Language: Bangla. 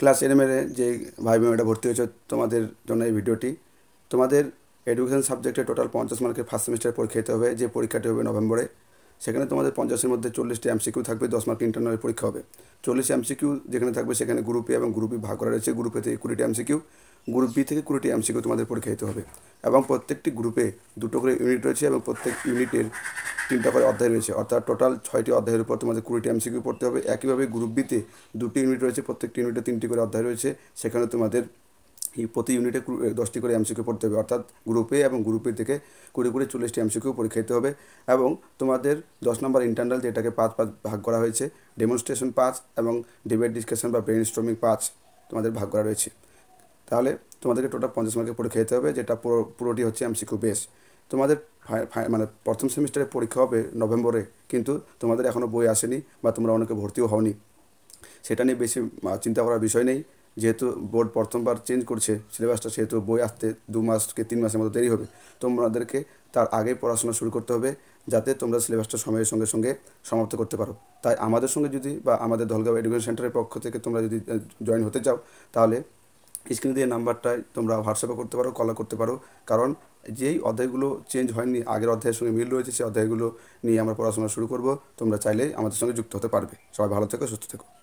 ক্লাস এলেমের যে ভাই বোনেরা ভর্তি হয়েছে তোমাদের জন্য এই ভিডিওটি তোমাদের এডুকেশন সাবজেক্টে টোটাল পঞ্চাশ মার্কের ফার্স্ট সেমিস্টার পরীক্ষা দিতে হবে যে পরীক্ষাটি হবে নভেম্বরে সেখানে তোমাদের পঞ্চাশের মধ্যে চল্লিশটি এমসিকিউ থাকবে দশ মার্ক ইন্টারনাল পরীক্ষা হবে চল্লিশ এমসিকিউ যেখানে থাকবে সেখানে গ্রুপে এবং গ্রুপে ভাগ করা রয়েছে এতে কুড়িটি এমসিকিউ গ্রুপ বি থেকে কুড়িটি এমসিকিউ তোমাদের পরীক্ষা দিতে হবে এবং প্রত্যেকটি গ্রুপে দুটো করে ইউনিট রয়েছে এবং প্রত্যেক ইউনিটের তিনটা করে অধ্যায় রয়েছে অর্থাৎ টোটাল ছয়টি অধ্যায়ের উপর তোমাদের কুড়িটি এমসিকিউ পড়তে হবে একইভাবে গ্রুপ বিতে দুটি ইউনিট রয়েছে প্রত্যেকটি ইউনিটে তিনটি করে অধ্যায় রয়েছে সেখানে তোমাদের প্রতি ইউনিটে দশটি করে এমসিকিউ পড়তে হবে অর্থাৎ গ্রুপে এবং গ্রুপে থেকে কুড়ি কুড়ি চল্লিশটি এমসিকিউ পরীক্ষা দিতে হবে এবং তোমাদের দশ নম্বর ইন্টারনাল যেটাকে পাঁচ পাঁচ ভাগ করা হয়েছে ডেমনস্ট্রেশন পাঁচ এবং ডিবেট ডিসকাশন বা ব্রেন স্ট্রমিং পাঁচ তোমাদের ভাগ করা রয়েছে তাহলে তোমাদেরকে টোটাল পঞ্চাশ মার্কের পরীক্ষা দিতে হবে যেটা পুরো পুরোটি হচ্ছে এমসিকিউ বেস তোমাদের মানে প্রথম সেমিস্টারে পরীক্ষা হবে নভেম্বরে কিন্তু তোমাদের এখনও বই আসেনি বা তোমরা অনেকে ভর্তিও হওনি সেটা নিয়ে বেশি চিন্তা করার বিষয় নেই যেহেতু বোর্ড প্রথমবার চেঞ্জ করছে সিলেবাসটা সেহেতু বই আসতে দু মাস কি তিন মাসের মতো দেরি হবে তোমাদেরকে তার আগে পড়াশোনা শুরু করতে হবে যাতে তোমরা সিলেবাসটা সময়ের সঙ্গে সঙ্গে সমাপ্ত করতে পারো তাই আমাদের সঙ্গে যদি বা আমাদের ধলগাঁও এডুকেশন সেন্টারের পক্ষ থেকে তোমরা যদি জয়েন হতে চাও তাহলে স্ক্রিনে দিয়ে নাম্বারটায় তোমরা হোয়াটসঅ্যাপে করতে পারো কলা করতে পারো কারণ যেই অধ্যায়গুলো চেঞ্জ হয়নি আগের অধ্যায়ের সঙ্গে মিল রয়েছে সেই অধ্যায়গুলো নিয়ে আমরা পড়াশোনা শুরু করব তোমরা চাইলে আমাদের সঙ্গে যুক্ত হতে পারবে সবাই ভালো থেকো সুস্থ থেকো